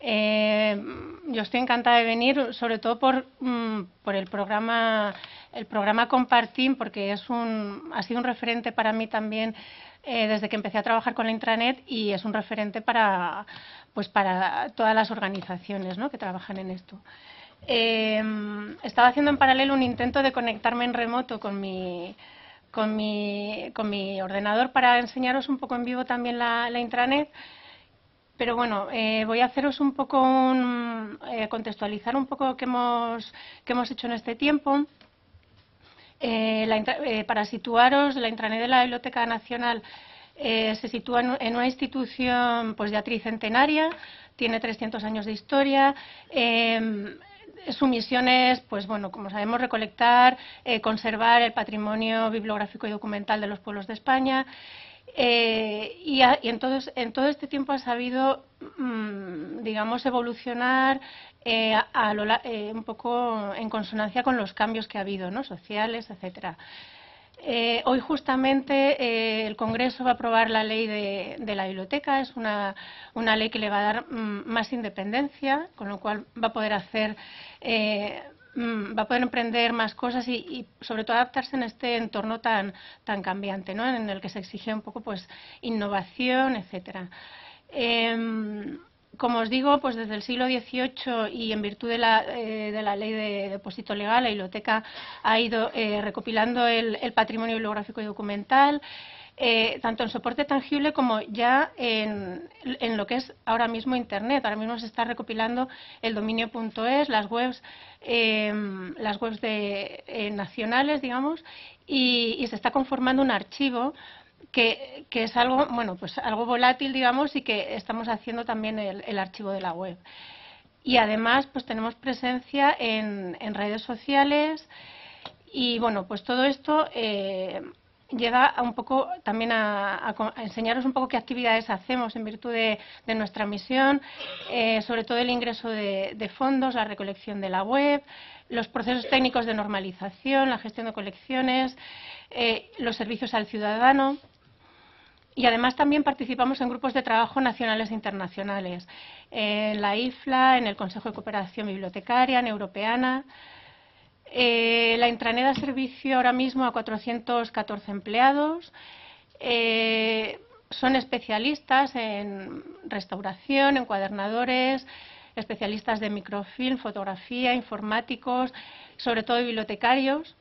Eh, yo estoy encantada de venir, sobre todo por, mm, el programa el programa Compartim, porque es ha sido un referente para mí también eh, desde que empecé a trabajar con la intranet y es un referente para, pues para todas las organizaciones que trabajan en esto. Eh, estaba haciendo en paralelo un intento de conectarme en remoto con mi, con mi, con mi ordenador para enseñaros un poco en vivo también la intranet pero bueno, eh, voy a haceros un poco, eh, contextualizar un poco qué hemos, hemos hecho en este tiempo. Eh, para situaros, la intranet de la Biblioteca Nacional se sitúa en, una institución pues, ya tricentenaria, tiene 300 años de historia em, su misión es, pues bueno, como sabemos, recolectar, conservar el patrimonio bibliográfico y documental de los pueblos de España. Eh, y, entonces, en todo este tiempo ha sabido, mm, digamos, evolucionar eh, eh, un poco en consonancia con los cambios que ha habido, ¿no? Sociales, etcétera. hoy justamente el Congreso va a aprobar la ley de, la biblioteca. Es una, una, ley que le va a dar mm, más independencia, con lo cual va a poder hacer Mm, va a poder emprender más cosas y, sobre todo adaptarse en este entorno tan tan cambiante ¿no? en el que se exige un poco pues innovación etcétera em, como os digo, pues desde el siglo XVIII y en virtud de la, eh, de la ley de depósito legal, la biblioteca ha ido eh, recopilando el patrimonio bibliográfico y documental, eh, tanto en soporte tangible como ya en, lo que es ahora mismo Internet. Ahora mismo se está recopilando el dominio.es, las webs, eh, las webs de, eh, nacionales, digamos, y, se está conformando un archivo que, es algo, bueno, pues algo volátil, digamos, y que estamos haciendo también el, archivo de la web. Y además, pues tenemos presencia en, en redes sociales y, bueno, pues todo esto llega un poco también a, enseñaros un poco qué actividades hacemos en virtud de, nuestra misión, eh, sobre todo el ingreso de, fondos, la recolección de la web, los procesos técnicos de normalización, la gestión de colecciones, eh, los servicios al ciudadano. Y además también participamos en grupos de trabajo nacionales e internacionales, en la IFLA, en el Consejo de Cooperación Bibliotecaria, en Europeana. Eh, la Intraneda servicio ahora mismo a 414 empleados. Eh, son especialistas en restauración, encuadernadores, especialistas de microfilm, fotografía, informáticos, sobre todo bibliotecarios.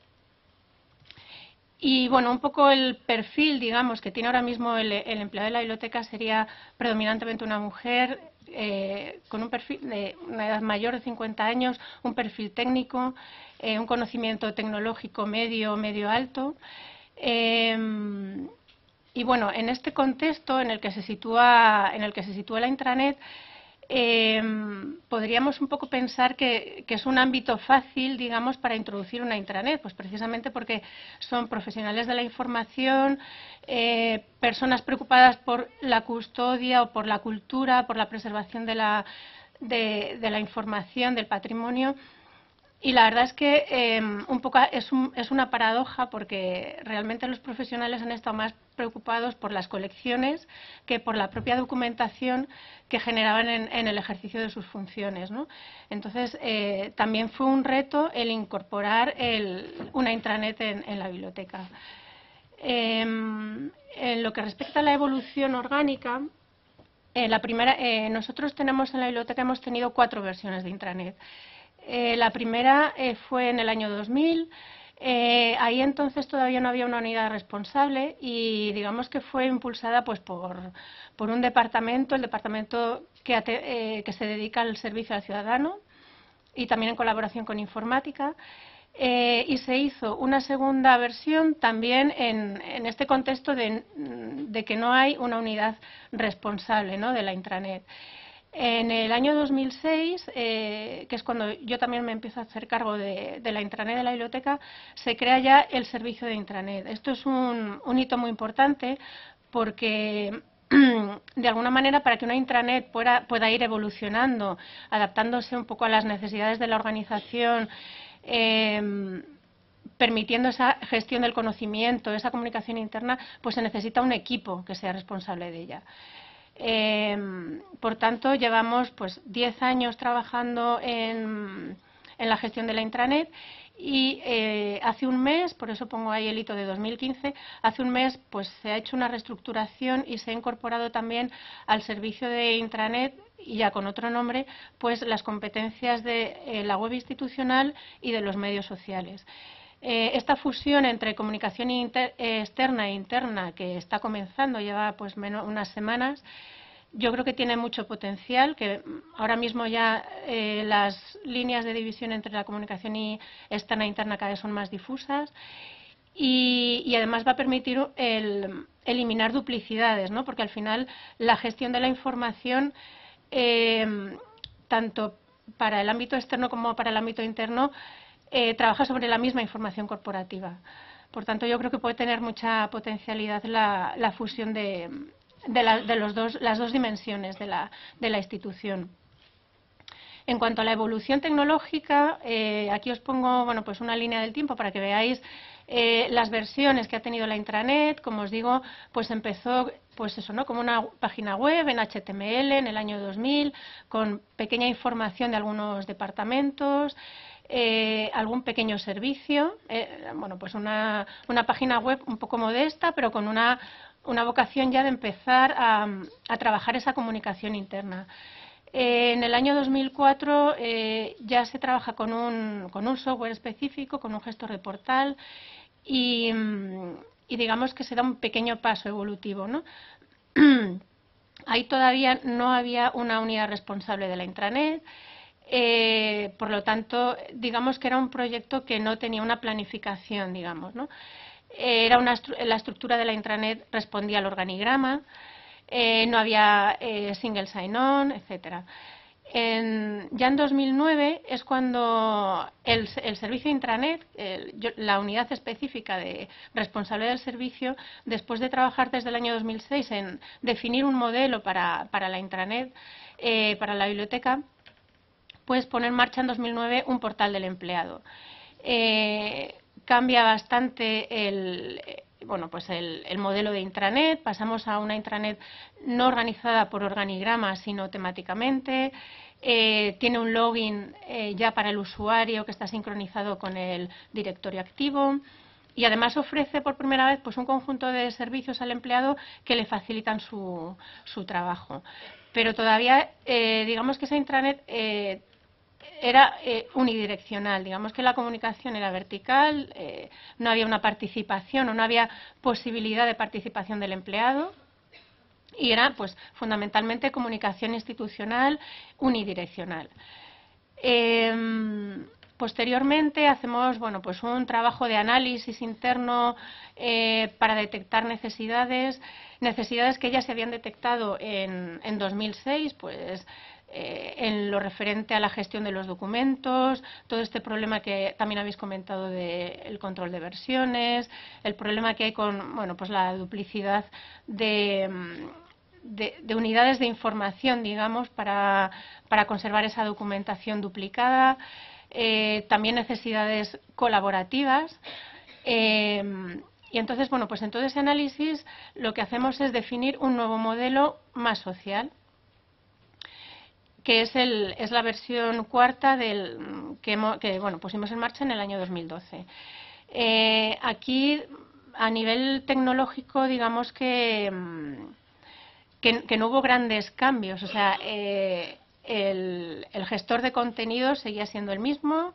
Y bueno, un poco el perfil, digamos, que tiene ahora mismo el, el empleado de la biblioteca sería predominantemente una mujer eh, con un perfil de una edad mayor de 50 años, un perfil técnico, eh, un conocimiento tecnológico medio, medio alto. Em, y bueno, en este contexto en el que se sitúa, en el que se sitúa la intranet, Em, podríamos un poco pensar que, es un ámbito fácil, digamos, para introducir una intranet, pues precisamente porque son profesionales de la información, eh, personas preocupadas por la custodia o por la cultura, por la preservación de la información, del patrimonio. Y la verdad es que eh, es, una paradoja porque realmente los profesionales han estado más preocupados por las colecciones que por la propia documentación que generaban en, el ejercicio de sus funciones. Entonces, eh, también fue un reto el incorporar una intranet en, la biblioteca. Em, en lo que respecta a la evolución orgánica, eh, nosotros tenemos en la biblioteca hemos tenido cuatro versiones de intranet. Eh, la primera eh, fue en el año 2000. Eh, ahí entonces todavía no había una unidad responsable y digamos que fue impulsada pues por, un departamento, el departamento que, se dedica al servicio al ciudadano y también en colaboración con informática. y se hizo una segunda versión también en, este contexto de, de, que no hay una unidad responsable ¿no? de la intranet. En el año 2006, eh, que es cuando yo también me empiezo a hacer cargo de, la intranet de la biblioteca, se crea ya el servicio de intranet. Esto es un, hito muy importante porque de alguna manera para que una intranet pueda, ir evolucionando, adaptándose un poco a las necesidades de la organización, em, permitiendo esa gestión del conocimiento, esa comunicación interna, pues se necesita un equipo que sea responsable de ella. Em, por tanto, llevamos pues 10 años trabajando en, la gestión de la intranet y eh, hace un mes, por eso pongo ahí el hito de 2015, hace un mes pues se ha hecho una reestructuración y se ha incorporado también al servicio de intranet y ya con otro nombre, pues las competencias de eh, la web institucional y de los medios sociales. Eh, esta fusión entre comunicación eh, externa e interna, que está comenzando, lleva pues menos, unas semanas, yo creo que tiene mucho potencial, que ahora mismo ya eh, las líneas de división entre la comunicación y externa e interna cada vez son más difusas y, además va a permitir eliminar duplicidades, ¿no? porque al final la gestión de la información, tanto para el ámbito externo como para el ámbito interno, eh, trabaja sobre la misma información corporativa. Por tanto, yo creo que puede tener mucha potencialidad la, fusión de, las dos dimensiones de la, institución. En cuanto a la evolución tecnológica, eh, aquí os pongo bueno, pues una línea del tiempo para que veáis eh, las versiones que ha tenido la intranet. Como os digo, pues empezó pues eso, ¿no? como una página web en HTML en el año 2000, con pequeña información de algunos departamentos eh, algún pequeño servicio, eh, bueno, pues una, página web un poco modesta, pero con una, una vocación ya de empezar a, trabajar esa comunicación interna. Eh, en el año 2004 eh, ya se trabaja con un, con un software específico, con un gestor de portal y, y digamos que se da un pequeño paso evolutivo, ¿no? Ahí todavía no había una unidad responsable de la intranet, eh, por lo tanto, digamos que era un proyecto que no tenía una planificación, digamos, Era la estructura de la intranet respondía al organigrama, eh, no había eh, single sign-on, etcétera. En, ya en 2009 es cuando el, servicio intranet, la unidad específica de responsable del servicio, después de trabajar desde el año 2006 en definir un modelo para, la intranet, para la biblioteca, pues poner en marcha en 2009 un portal del empleado. Eh, cambia bastante el, eh, bueno, pues el, modelo de intranet, pasamos a una intranet no organizada por organigrama, sino temáticamente. Eh, tiene un login ya para el usuario que está sincronizado con el directorio activo y además ofrece por primera vez pues, un conjunto de servicios al empleado que le facilitan su, su trabajo. Pero todavía, digamos que esa intranet era eh, unidireccional, digamos que la comunicación era vertical, eh, no había una participación o no había posibilidad de participación del empleado y era pues fundamentalmente comunicación institucional unidireccional. Em, posteriormente hacemos bueno pues un trabajo de análisis interno eh, para detectar necesidades, necesidades que ya se habían detectado en, en 2006, pues eh, en lo referente a la gestión de los documentos, todo este problema que también habéis comentado del control de versiones, el problema que hay con bueno, pues la duplicidad de, mm, unidades de información, digamos, para, para conservar esa documentación duplicada, eh, también necesidades colaborativas. Eh, y entonces, bueno, pues en todo ese análisis lo que hacemos es definir un nuevo modelo más social, que es, es la versión cuarta del, mm, que, bueno, pusimos en marcha en el año 2012. Eh, aquí, a nivel tecnológico, digamos mm, que, no hubo grandes cambios. O sea, eh, el, el, gestor de contenido seguía siendo el mismo,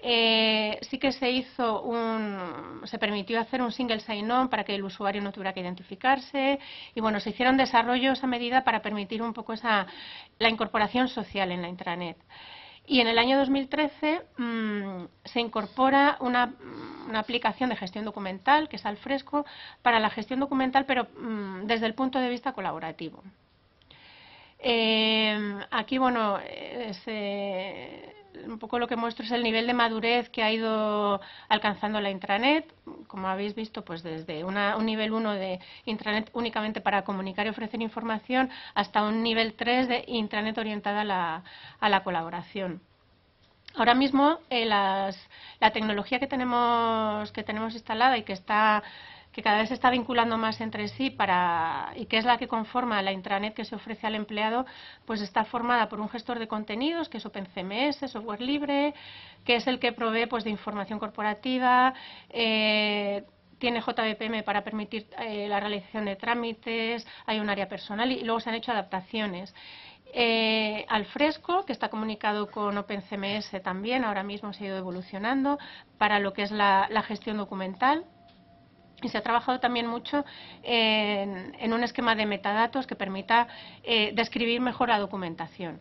eh, sí que se hizo un, se permitió hacer un single sign-on para que el usuario no tuviera que identificarse y bueno, se hicieron desarrollos a medida para permitir un poco esa, la incorporación social en la intranet. Y en el año 2013 mm, se incorpora una, mm, una, aplicación de gestión documental, que es al fresco, para la gestión documental, pero mm, desde el punto de vista colaborativo. Eh, aquí, bueno, se, un poco lo que muestro es el nivel de madurez que ha ido alcanzando la intranet. Como habéis visto, pues desde un nivel 1 de intranet únicamente para comunicar y ofrecer información hasta un nivel 3 de intranet orientada a la, a la colaboración. Ahora mismo eh, la tecnología que tenemos, que tenemos instalada y que está que cada vez se está vinculando más entre sí para, y que es la que conforma la intranet que se ofrece al empleado, pues está formada por un gestor de contenidos, que es OpenCMS, software libre, que es el que provee pues, de información corporativa, eh, tiene JBPM para permitir eh, la realización de trámites, hay un área personal y, luego se han hecho adaptaciones. Eh, al fresco, que está comunicado con OpenCMS también, ahora mismo se ha ido evolucionando, para lo que es la gestión documental, y se ha trabajado también mucho en, un esquema de metadatos que permita eh, describir mejor la documentación.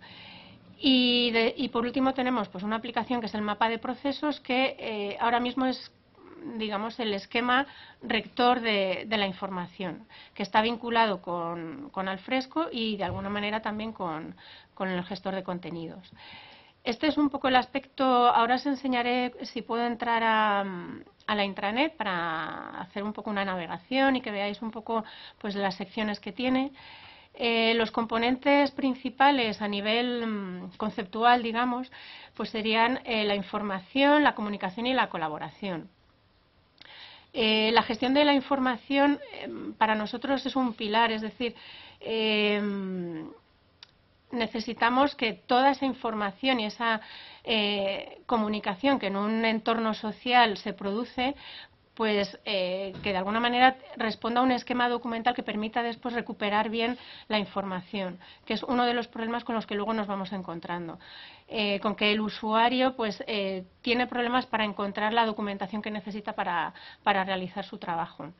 Y, por último tenemos pues, una aplicación que es el mapa de procesos que eh, ahora mismo es digamos, el esquema rector de, la información, que está vinculado con, Alfresco y de alguna manera también con, con, el gestor de contenidos. Este es un poco el aspecto, ahora os enseñaré si puedo entrar a, a la intranet para hacer un poco una navegación y que veáis un poco pues las secciones que tiene. Eh, los componentes principales a nivel mm, conceptual, digamos, pues serían eh, la información, la comunicación y la colaboración. Eh, la gestión de la información para nosotros es un pilar, es decir, necesitamos que toda esa información y esa eh, comunicación que en un entorno social se produce, pues eh, que de alguna manera responda a un esquema documental que permita después recuperar bien la información, que es uno de los problemas con los que luego nos vamos encontrando. Eh, con que el usuario pues tiene problemas para encontrar la documentación que necesita para, para realizar su trabajo.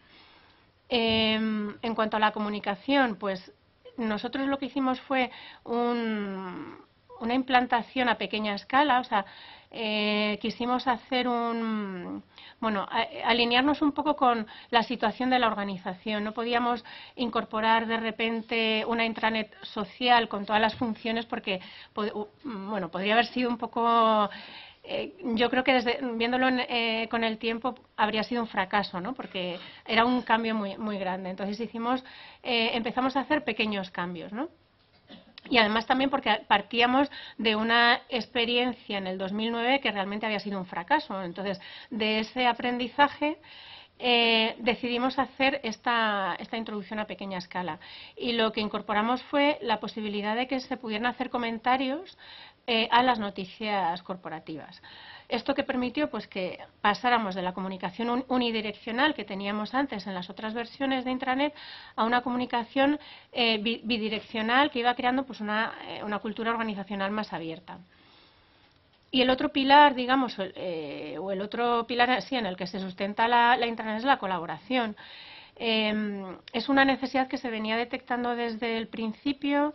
en cuanto a la comunicación, pues nosotros lo que hicimos fue una implantación a pequeña escala, o sea, eh, quisimos hacer un, bueno, alinearnos un poco con la situación de la organización. No podíamos incorporar de repente una intranet social con todas las funciones porque, bueno, podría haber sido un poco eh, yo creo que viéndolo eh, con el tiempo habría sido un fracaso, ¿no? porque era un cambio muy, muy grande. Entonces hicimos, eh, empezamos a hacer pequeños cambios. ¿no? Y además también porque partíamos de una experiencia en el 2009 que realmente había sido un fracaso. Entonces, de ese aprendizaje eh, decidimos hacer esta, introducción a pequeña escala. Y lo que incorporamos fue la posibilidad de que se pudieran hacer comentarios eh, a las noticias corporativas. Esto que permitió pues, que pasáramos de la comunicación unidireccional que teníamos antes en las otras versiones de intranet a una comunicación eh, bidireccional que iba creando pues, una cultura organizacional más abierta. Y el otro pilar, digamos, eh, o el otro pilar así en el que se sustenta la, internet es la colaboración. Em, es una necesidad que se venía detectando desde el principio.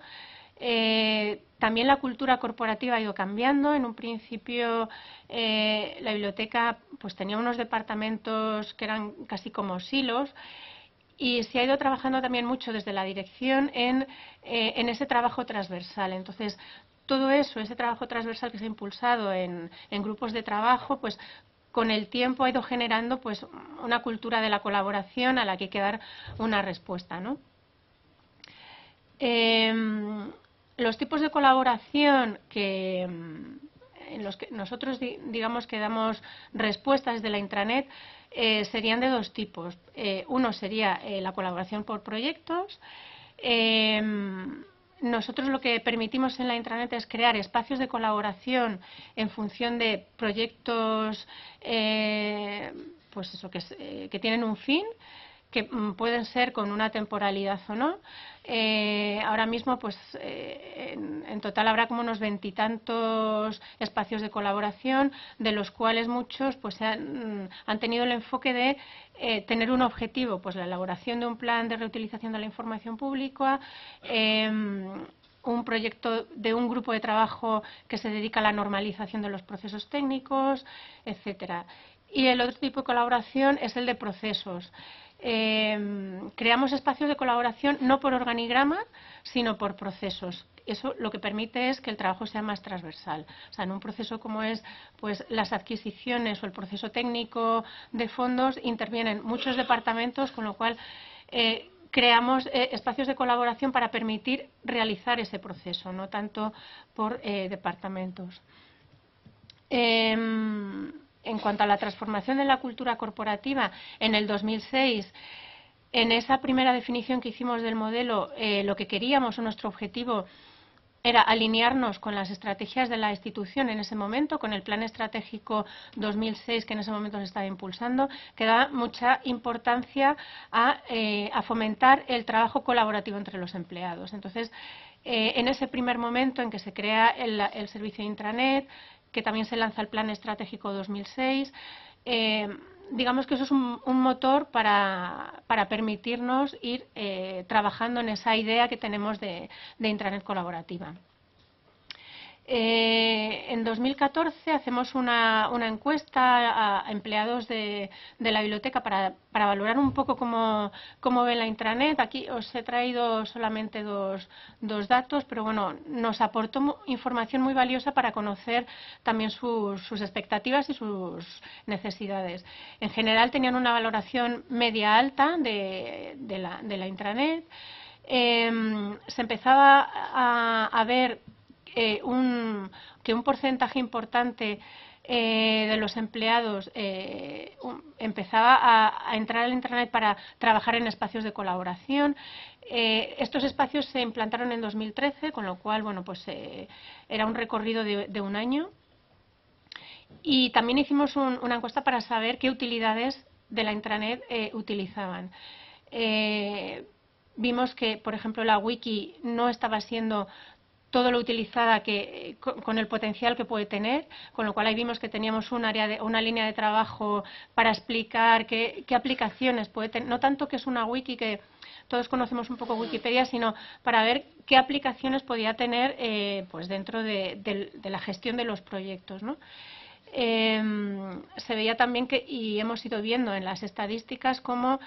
Eh, también la cultura corporativa ha ido cambiando. En un principio eh, la biblioteca pues tenía unos departamentos que eran casi como silos y se ha ido trabajando también mucho desde la dirección en, en, ese trabajo transversal. Entonces, todo eso, ese trabajo transversal que se ha impulsado en, grupos de trabajo, pues con el tiempo ha ido generando pues una cultura de la colaboración a la que hay que dar una respuesta, em, los tipos de colaboración que mm, en los que nosotros digamos que damos respuestas de la intranet eh, serían de dos tipos. Eh, uno sería eh, la colaboración por proyectos. Em, nosotros lo que permitimos en la intranet es crear espacios de colaboración en función de proyectos eh, pues eso, eh, que tienen un fin que mm, pueden ser con una temporalidad o no. Eh, ahora mismo, pues eh, en, total habrá como unos veintitantos espacios de colaboración, de los cuales muchos pues mm, han, tenido el enfoque de eh, tener un objetivo, pues la elaboración de un plan de reutilización de la información pública em, un proyecto de un grupo de trabajo que se dedica a la normalización de los procesos técnicos, etcétera. Y el otro tipo de colaboración es el de procesos. Em, creamos espacios de colaboración no por organigrama, sino por procesos. Eso lo que permite es que el trabajo sea más transversal. O sea, en un proceso como es pues, las adquisiciones o el proceso técnico de fondos, intervienen muchos departamentos, con lo cual eh, creamos eh, espacios de colaboración para permitir realizar ese proceso, no tanto por eh, departamentos. Em, en cuanto a la transformación de la cultura corporativa en el 2006, en esa primera definición que hicimos del modelo, eh, lo que queríamos o nuestro objetivo era alinearnos con las estrategias de la institución en ese momento, con el plan estratégico 2006 que en ese momento se estaba impulsando, que da mucha importancia eh, a, fomentar el trabajo colaborativo entre los empleados. Entonces, eh, en ese primer momento en que se crea el, el servicio de intranet, que también se lanza el Plan Estratégico 2006. Eh, digamos que eso es un, motor para, permitirnos ir eh, trabajando en esa idea que tenemos de intranet colaborativa. Eh, en 2014 hacemos una, encuesta a empleados de, la biblioteca para, valorar un poco cómo, cómo ven la intranet. Aquí os he traído solamente dos, datos, pero bueno, nos aportó información muy valiosa para conocer también sus, expectativas y sus necesidades. En general tenían una valoración media alta de, la, intranet. Em, se empezaba a ver eh, que un porcentaje importante eh, de los empleados eh, empezaba a, entrar al Internet para trabajar en espacios de colaboración. estos espacios se implantaron en 2013, con lo cual, bueno, pues era un recorrido de, un año. Y también hicimos una encuesta para saber qué utilidades de la intranet utilizaban. vimos que, por ejemplo, la wiki no estaba siendo todo lo utilizada que, eh, con el potencial que puede tener, con lo cual ahí vimos que teníamos un área de, una línea de trabajo para explicar qué, aplicaciones puede tener, no tanto que es una wiki que todos conocemos un poco Wikipedia, sino para ver qué aplicaciones podía tener eh, pues dentro de, la gestión de los proyectos. Em, se veía también que, y hemos ido viendo en las estadísticas, cómo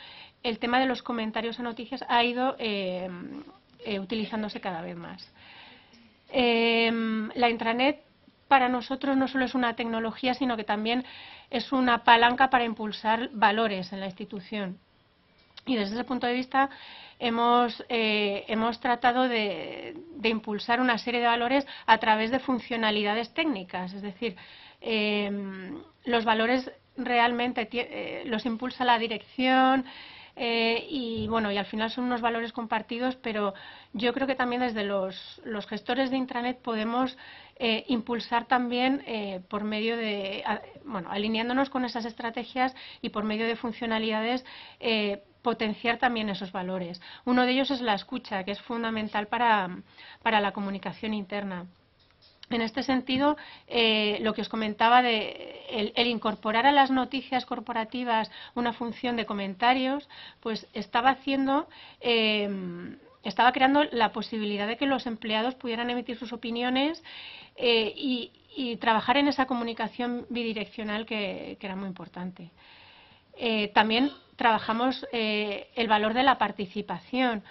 el tema de los comentarios a noticias ha ido em, eh, utilizándose cada vez más. Em, la intranet para nosotros no solo es una tecnología, sino que también es una palanca para impulsar valores en la institución. Y desde ese punto de vista hemos, eh, hemos tratado de, impulsar una serie de valores a través de funcionalidades técnicas, es decir, em, los valores realmente eh, los impulsa la dirección, eh, y bueno, y al final son unos valores compartidos, pero yo creo que también desde los, gestores de intranet podemos eh, impulsar también eh, por medio de, bueno, alineándonos con esas estrategias y por medio de funcionalidades potenciar también esos valores. Uno de ellos es la escucha, que es fundamental para, para la comunicación interna. En este sentido, eh, lo que os comentaba de el, incorporar a las noticias corporativas una función de comentarios, pues estaba haciendo, eh, estaba creando la posibilidad de que los empleados pudieran emitir sus opiniones eh, y, trabajar en esa comunicación bidireccional que era muy importante. también trabajamos el valor de la participación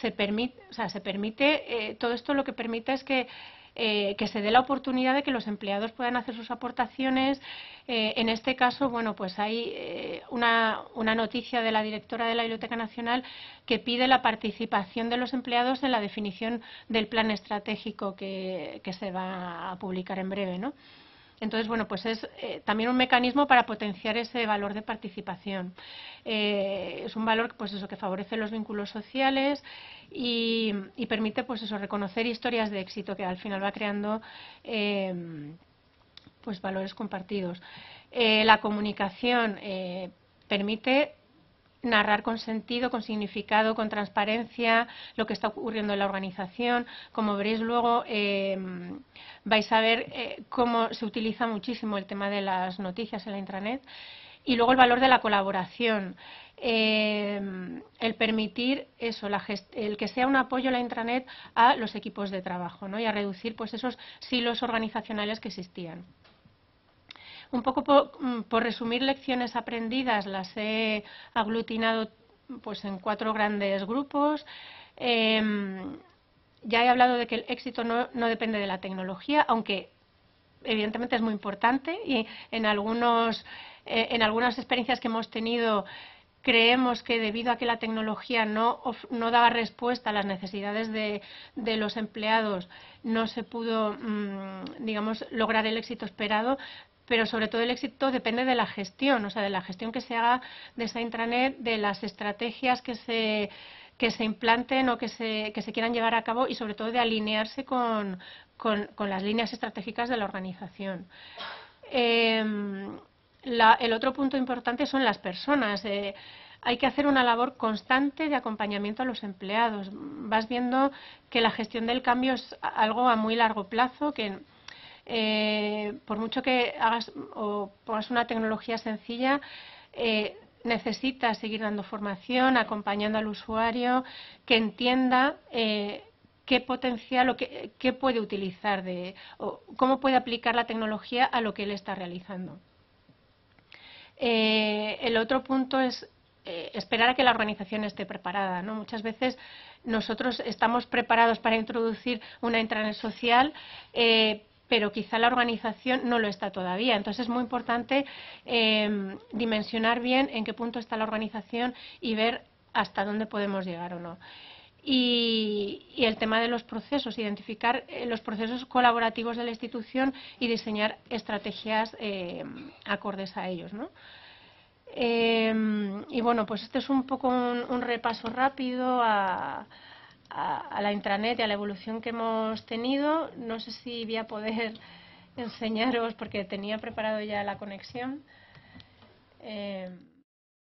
se permite, o sea, se permite eh, todo esto lo que permite es que, eh, que se dé la oportunidad de que los empleados puedan hacer sus aportaciones. Eh, en este caso, bueno, pues hay una, una noticia de la directora de la Biblioteca Nacional que pide la participación de los empleados en la definición del plan estratégico que, que se va a publicar en breve, ¿no? Entonces, bueno, pues es eh, también un mecanismo para potenciar ese valor de participación. Eh, es un valor, pues eso, que favorece los vínculos sociales y, permite, pues eso, reconocer historias de éxito que al final va creando, em, pues valores compartidos. Eh, la comunicación permite narrar con sentido, con significado, con transparencia lo que está ocurriendo en la organización. Como veréis luego, em, vais a ver eh, cómo se utiliza muchísimo el tema de las noticias en la intranet. Y luego el valor de la colaboración. Em, el permitir eso, el que sea un apoyo a la intranet a los equipos de trabajo ¿no? y a reducir pues, esos silos organizacionales que existían un poco mm, por, resumir lecciones aprendidas, las he aglutinado pues en cuatro grandes grupos. Em, ya he hablado de que el éxito no, depende de la tecnología, aunque evidentemente es muy importante y en, algunos, e, en algunas experiencias que hemos tenido creemos que debido a que la tecnología no, no daba respuesta a las necesidades de, de los empleados, no se pudo, mm, digamos, lograr el éxito esperado, pero sobre todo el éxito depende de la gestión, o sea, de la gestión que se haga de esa intranet, de las estrategias que se que se implanten o que se, quieran llevar a cabo y sobre todo de alinearse con, las líneas estratégicas de la organización. Em, el otro punto importante son las personas. Eh, hay que hacer una labor constante de acompañamiento a los empleados. Vas viendo que la gestión del cambio es algo a muy largo plazo, que eh, por mucho que hagas o pongas una tecnología sencilla, eh, necesitas seguir dando formación, acompañando al usuario, que entienda eh, qué potencial o qué, puede utilizar de, o cómo puede aplicar la tecnología a lo que él está realizando. el otro punto es esperar a que la organización esté preparada. Muchas veces nosotros estamos preparados para introducir una intranet social, pero quizá la organización no lo está todavía. Entonces es muy importante em, dimensionar bien en qué punto está la organización y ver hasta dónde podemos llegar o no. Y, el tema de los procesos, identificar eh, los procesos colaborativos de la institución y diseñar estrategias em, acordes a ellos. ¿no? Em, y bueno, pues este es un poco un, un repaso rápido a, a, la intranet y a la evolución que hemos tenido. No sé si voy a poder enseñaros porque tenía preparado ya la conexión. Eh,